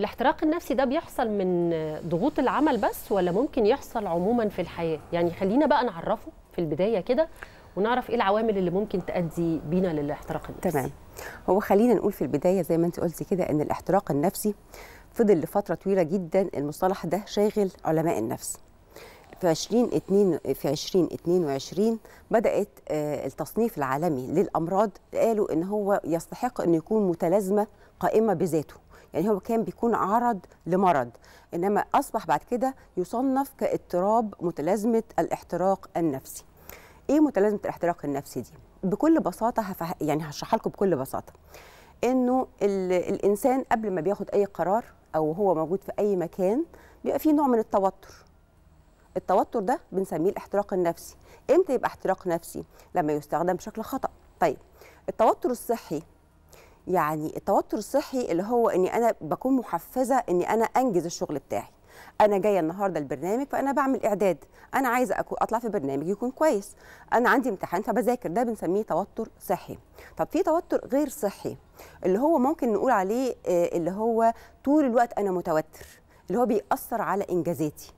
الاحتراق النفسي ده بيحصل من ضغوط العمل بس ولا ممكن يحصل عموما في الحياه يعني خلينا بقى نعرفه في البدايه كده ونعرف ايه العوامل اللي ممكن تؤدي بينا للاحتراق النفسي تمام هو خلينا نقول في البدايه زي ما انت قلتي كده ان الاحتراق النفسي فضل لفتره طويله جدا المصطلح ده شاغل علماء النفس في 20 في 2022 بدات آه، التصنيف العالمي للامراض قالوا ان هو يستحق ان يكون متلازمه قائمه بذاته يعني هو كان بيكون عرض لمرض انما اصبح بعد كده يصنف كاضطراب متلازمه الاحتراق النفسي ايه متلازمه الاحتراق النفسي دي بكل بساطه هفه... يعني هشرحها لكم بكل بساطه انه ال... الانسان قبل ما بياخد اي قرار او هو موجود في اي مكان بيبقى فيه نوع من التوتر التوتر ده بنسميه الاحتراق النفسي امتى يبقى احتراق نفسي لما يستخدم بشكل خطا طيب التوتر الصحي يعني التوتر الصحي اللي هو اني انا بكون محفزه اني انا انجز الشغل بتاعي انا جايه النهارده البرنامج فانا بعمل اعداد انا عايزه اطلع في برنامج يكون كويس انا عندي امتحان فبذاكر ده بنسميه توتر صحي طب في توتر غير صحي اللي هو ممكن نقول عليه آه، اللي هو طول الوقت انا متوتر اللي هو بيأثر على انجازاتي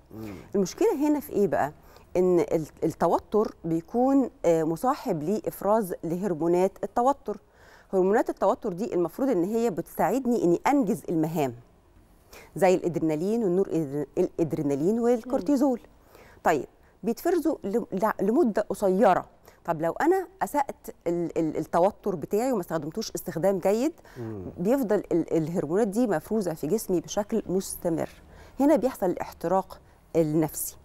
المشكله هنا في ايه بقى ان التوتر بيكون آه، مصاحب لافراز لهرمونات التوتر هرمونات التوتر دي المفروض ان هي بتساعدني اني انجز المهام زي الادرينالين والنور الادرينالين والكورتيزول طيب بيتفرزوا لمده قصيره طب لو انا اسات التوتر بتاعي وما استخدمتوش استخدام جيد بيفضل الهرمونات دي مفروزه في جسمي بشكل مستمر هنا بيحصل الاحتراق النفسي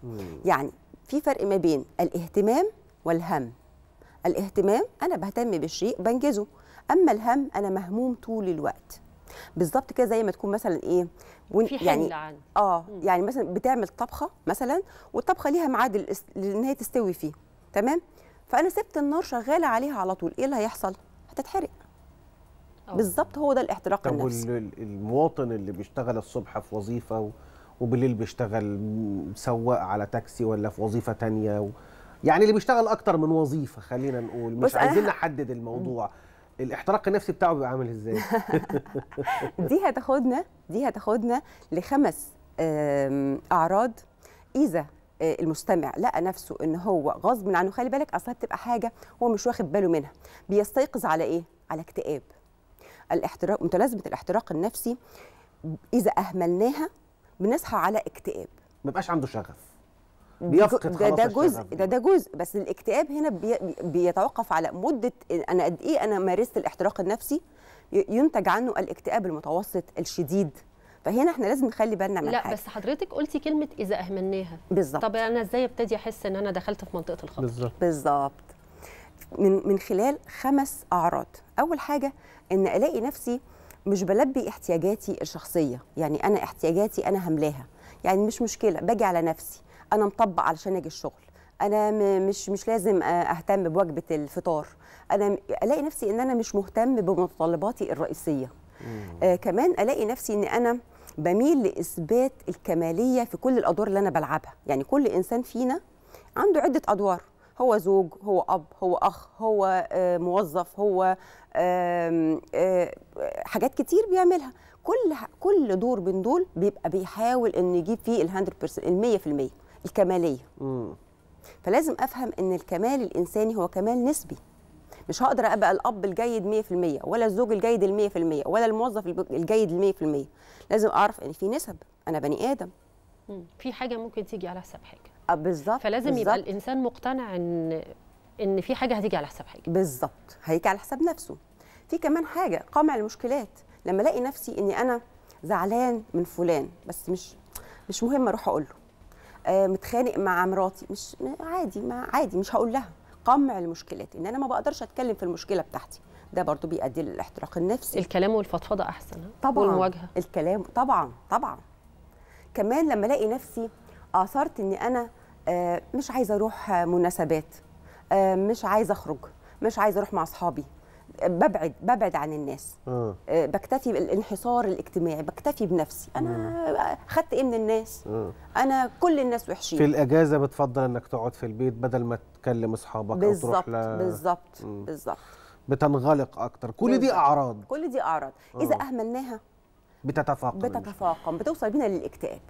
يعني في فرق ما بين الاهتمام والهم الاهتمام انا بهتم بالشيء بنجزه اما الهم انا مهموم طول الوقت بالظبط كده زي ما تكون مثلا ايه في حل يعني عن. اه م. يعني مثلا بتعمل طبخه مثلا والطبخه ليها ميعاد ان هي تستوي فيه تمام فانا سبت النار شغاله عليها على طول ايه اللي هيحصل هتتحرق بالظبط هو ده الاحتراق النفسي طب المواطن اللي بيشتغل الصبح في وظيفه وبالليل بيشتغل سواق على تاكسي ولا في وظيفه ثانيه و... يعني اللي بيشتغل اكتر من وظيفه خلينا نقول مش عايزين نحدد الموضوع الاحتراق النفسي بتاعه بيبقى عامل ازاي دي هتاخدنا دي هتاخدنا لخمس اعراض اذا آه، المستمع لقى نفسه ان هو غصب عنه خلي بالك اصلا بتبقى حاجه هو مش واخد باله منها بيستيقظ على ايه على اكتئاب الاحتراق متلازمه الاحتراق النفسي اذا اهملناها بنصحى على اكتئاب ما بقاش عنده شغف بيفقد ده, ده جزء ده ده جزء بس الاكتئاب هنا بي بيتوقف على مده انا قد ايه انا مارست الاحتراق النفسي ينتج عنه الاكتئاب المتوسط الشديد فهنا احنا لازم نخلي بالنا من لا حاجة. بس حضرتك قلتي كلمه اذا اهملناها بالظبط طب انا ازاي ابتدي احس ان انا دخلت في منطقه الخطر بالظبط من من خلال خمس اعراض اول حاجه ان الاقي نفسي مش بلبي احتياجاتي الشخصيه يعني انا احتياجاتي انا هملاها يعني مش مشكله باجي على نفسي انا مطبق علشان اجي الشغل انا مش مش لازم آه، اهتم بوجبه الفطار انا الاقي نفسي ان انا مش مهتم بمتطلباتي الرئيسيه آه كمان الاقي نفسي ان انا بميل لاثبات الكماليه في كل الادوار اللي انا بلعبها يعني كل انسان فينا عنده عده ادوار هو زوج هو اب هو اخ هو آه موظف هو آه آه حاجات كتير بيعملها كل كل دور من دول بيبقى بيحاول انه يجيب فيه ال 100% ال 100% الكماليه مم. فلازم افهم ان الكمال الانساني هو كمال نسبي مش هقدر ابقى الاب الجيد 100% ولا الزوج الجيد 100% ولا الموظف الجيد 100% لازم اعرف ان في نسب انا بني ادم مم. في حاجه ممكن تيجي على حساب حاجه آه، بالظبط فلازم بالزبط. يبقى الانسان مقتنع ان ان في حاجه هتيجي على حساب حاجه بالظبط هيجي على حساب نفسه في كمان حاجه قمع المشكلات لما الاقي نفسي اني انا زعلان من فلان بس مش مش مهم اروح اقول له آه، متخانق مع مراتي مش عادي ما عادي مش هقول لها قمع المشكلات ان انا ما بقدرش اتكلم في المشكله بتاعتي ده برضو بيؤدي للاحتراق النفسي الكلام والفضفضه احسن طبعا والمواجهه الكلام طبعا طبعا كمان لما الاقي نفسي اثرت ان انا آه، مش عايزه اروح مناسبات آه، مش عايزه اخرج مش عايزه اروح مع اصحابي ببعد ببعد عن الناس آه. آه. بكتفي بالانحصار الاجتماعي بكتفي بنفسي انا خدت ايه من الناس آه. انا كل الناس وحشين في الاجازه بتفضل انك تقعد في البيت بدل ما تكلم اصحابك او تروح ل... بالظبط بالظبط بتنغلق اكتر كل بالزبط. دي اعراض كل دي اعراض آه. اذا اهملناها بتتفاقم بتتفاقم بتوصل بينا للاكتئاب